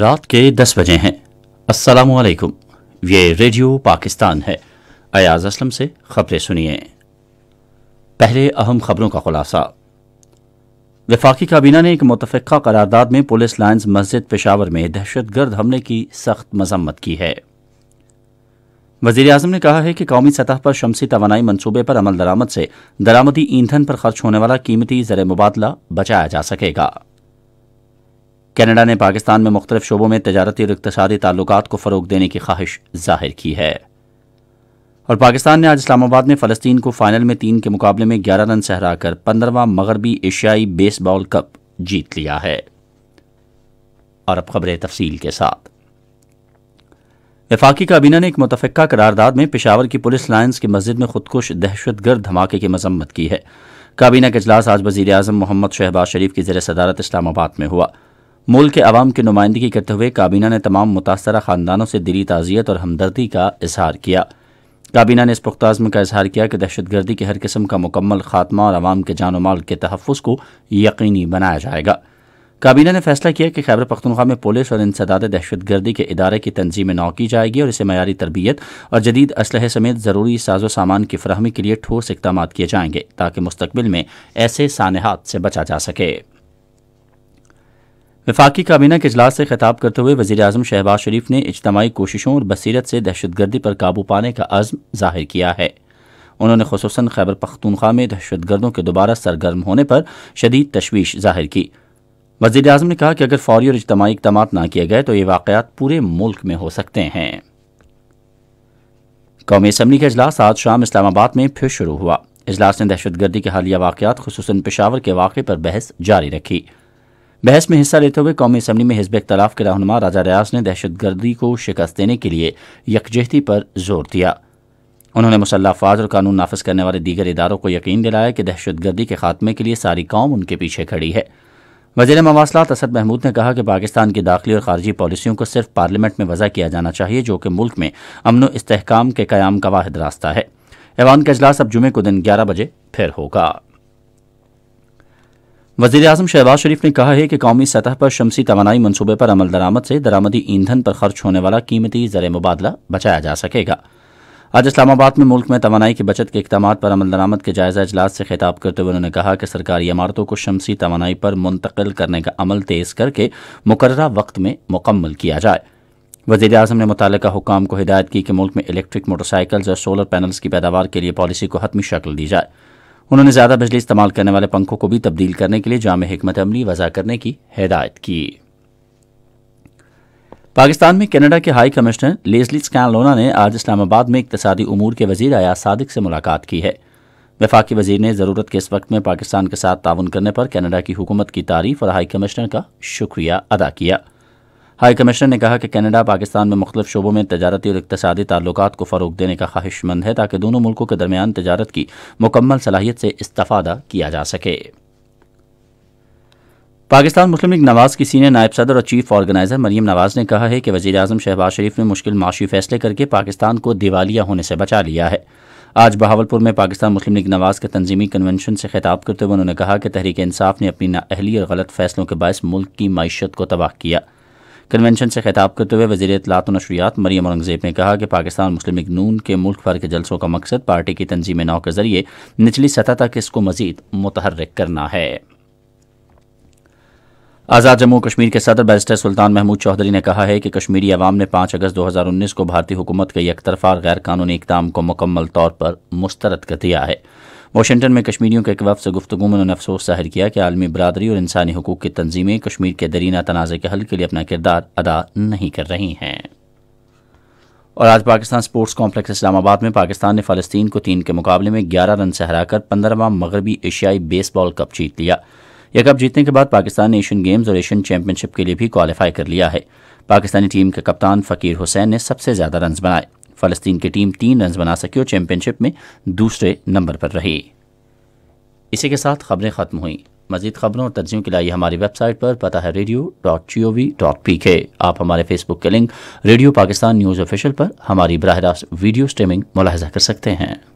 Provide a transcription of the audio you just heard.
रात के दस बजे हैं वालेकुम ये रेडियो पाकिस्तान है अयाज असलम से खबरें सुनिए पहले अहम खबरों का खुलासा वफाकी काबीना ने एक मुतफ़ा करारदाद में पुलिस लाइन्स मस्जिद पेशावर में दहशत गर्द हमले की सख्त मजम्मत की है वजीर अजम ने कहा है कि कौमी सतह पर शमसी तोानाई मनसूबे पर अमल दरामद से दरामदी ईंधन पर खर्च होने वाला कीमती ज़र मुबादला बचाया जा सकेगा कनाडा ने पाकिस्तान में मुख्तलिफ शोबों में तजारती और इकतसादी ताल्लुक को फ़रोग देने की ख्वाहिश जाहिर की है और पाकिस्तान ने आज इस्लामाबाद में फ़लस्तीन को फ़ाइनल में तीन के मुकाबले में ग्यारह रन हरा कर पंद्रवा मगरबी एशियाई बेसबॉल कप जीत लिया है और अब खबरें तफसील के साथ वफाकी काबीना ने एक मुतफ़ा करारदाद में पिशावर की पुलिस लाइन्स की मस्जिद में खुदकुश दहशतगर्द धमाके की मजम्मत की है काबीना का अजलास आज वजीर अजम मोहम्मद शहबाज शरीफ की जर सदारत इस्लामाबाद में हुआ मुल्क के आवाम की नुमाइंदगी करते हुए काबीना ने तमाम मुतासर ख़ानदानों से दिली ताज़ियत और हमदर्दी का इजहार किया काबीना ने इस पुख्ताज़म का इजहार किया कि दहशत गर्दी के हर किस्म का मुकम्मल ख़ात्मा और आवाम के जान माल के तहफ़ को यकीनी बनाया जाएगा काबीना ने फैसला किया कि खैबर पख्तनख्वा में पुलिस और इंसदाद दहशत गर्दी के इदारे की तंजीम नौ की जाएगी और इसे मैारी तरबियत और जदीद असलह समेत ज़रूरी साजो सामान की फरहमी के लिए ठोस इकदाम किए जाएंगे ताकि मुस्तबिल में ऐसे सानहात से बचा जा सके वफाकी काबीना के अजलास से खिताब करते हुए वजी अजम शहबाज शरीफ ने इजतमाही कोशिशों और बसीरत से दहशत गर्दी पर काबू पाने का आज़म जाहिर किया है उन्होंने खसूस खैबर पख्तूनख्वा में दहशत गर्दों के दोबारा सरगर्म होने पर शदीद तशवीश जाहिर की वजी अजम ने कहा कि अगर फौरी और इजतमाही इकदाम ना किए गए तो ये वाक़ात पूरे मुल्क में हो सकते हैं कौमी असम्बली का अजलास आज शाम इस्लामाबाद में फिर शुरू हुआ अजलास ने दहशत गर्दी के हालिया वाक़ात खसूस पेशावर के वाक़े पर बहस जारी रखी बहस में हिस्सा लेते हुए कौमी असम्बली में हिजब इख्तलाफ के रहनुमा राजा रियाज ने दहशत गर्दी को शिकस्त देने के लिए यकजहती पर जोर दिया उन्होंने मुसल्ह अफाज और कानून नाफज करने वाले दीगर इदारों को यकीन दिलाया कि दहशत गर्दी के खात्मे के लिए सारी कौम उनके पीछे खड़ी है वजीर मवासलात असद महमूद ने कहा कि पाकिस्तान की दाखिली और खारजी पॉलिसियों को सिर्फ पार्लियामेंट में वजह किया जाना चाहिए जो कि मुल्क में अमन इसकाम के क्याम का वाहद रास्ता है ऐवान का अजलास अब जुमे को दिन ग्यारह बजे फिर होगा वजीर अजम शहबाज शरीफ ने कहा है कि कौमी सतह पर शमसी तोानाई मनसूबे पर अमल दरामद से दरामदी ईंधन पर खर्च होने वाला कीमती ज़र मुबादला बचाया जा सकेगा आज इस्लामाबाद में मुल्क में तोानाई की बचत के इकदाम पर अमल दरामद के जायज़ा अजलास से खिताब करते हुए उन्होंने कहा कि सरकारी इमारतों को शमसी तोानाई पर मुंतकिल करने का अमल तेज़ करके मुकर वक्त में मुकम्मल किया जाए वजीर अजम ने मुतल हुकाम को हिदायत की कि मुल्क में इलेक्ट्रिक मोटरसाइकिल्स और सोलर पैनल्स की पैदावार के लिए पॉलिसी को हतमी शक्ल दी जाए उन्होंने ज़्यादा बिजली इस्तेमाल करने वाले पंखों को भी तब्दील करने के लिए जाम हमत अमली वजह करने की हिदायत की पाकिस्तान में कनाडा के हाई कमिश्नर लेजली स्कैनलोना ने आज इस्लामाबाद में इकतसादी अमूर के वजीर आया सादिक से मुलाकात की है वफाकी वजीर ने ज़रूरत के इस वक्त में पाकिस्तान के साथ ताउन करने पर कनाडा की हुकूमत की तारीफ और हाई कमिश्नर का शुक्रिया अदा किया हाई कमिश्नर ने कहा कि कनाडा पाकिस्तान में मुख्तु शोबों में तजारती और इकतसादी ताल्लुक को फ़रोग देने का ख्वाहिशमंद है ताकि दोनों मुल्कों के दरमियान तजारत की मुकम्मल सलाहियत से इस्ता किया जा सके पाकिस्तान मुस्लिम लीग नवाज़ की सीनियर नायब सदर और चीफ ऑर्गेनाइजर मरीम नवाज़ ने कहा है कि वजी अजम शहबाज शरीफ ने मुश्किल माशी फैसले करके पाकिस्तान को दिवालिया होने से बचा लिया है आज बहावलपुर में पाकिस्तान मुस्लिम लीग नवाज़ के तंजीमी कन्वेंशन से खिताब करते हुए उन्होंने कहा कि तहरीक इंसाफ ने अपनी नाअहली और गलत फैसलों के बायस मुल्क की मीशत को तबाह किया कन्वेंशन से खिताब करते हुए वजी इतलात तो नशरियात मरीम औरंगजेब ने कहा कि पाकिस्तान मुस्लिम लीग नून के मुल्क भर के जलसों का मकसद पार्टी की तनजीम नाव के जरिए निचली सतह तक इसको मजीद मुतहरक करना है आज़ाद जम्मू कश्मीर के सदर बैरिस्टर सुल्तान महमूद चौधरी ने कहा है कि कश्मीरी अवाम ने पांच अगस्त दो हज़ार उन्नीस को भारतीय हुकूमत के एक तरफा गैर कानूनी इकदाम को मुकम्मल तौर पर मुस्तरद कर दिया है वाशिंगटन में कश्मीरियों के खिलाफ से गुफ्तु में उन्होंने अफसोस जाहिर किया कि आलमी बरदरी और इंसानी हकूक़ की तंजीमें कश्मीर के दरीना तनाज़े के हल के लिए अपना किरदार अदा नहीं कर रही हैं और आज पाकिस्तान स्पोर्ट्स कॉम्प्लेक्स इस्लामाबाद में पाकिस्तान ने फ़लस्तीन को तीन के मुकाबले में ग्यारह रन से हराकर पंद्रहवा मगरबी एशियाई बेसबॉल कप जीत लिया यह कप जीतने के बाद पाकिस्तान ने एशियन गेम्स और एशियन चैंपियनशिप के लिए भी क्वालिफाई कर लिया है पाकिस्तानी टीम के कप्तान फ़कीर हुसैन ने सबसे ज़्यादा रन बनाए फलस्तीन की टीम तीन रन बना सकी और चैंपियनशिप में दूसरे नंबर पर रही इसी के साथ खबरें ख़त्म हुई मजीद खबरों और तजियों के लिए हमारी वेबसाइट पर पता है radio dot G O V dot P K आप हमारे फेसबुक के link radio Pakistan news official पर हमारी बरह रास्त वीडियो स्ट्रीमिंग मुलाहजा कर सकते हैं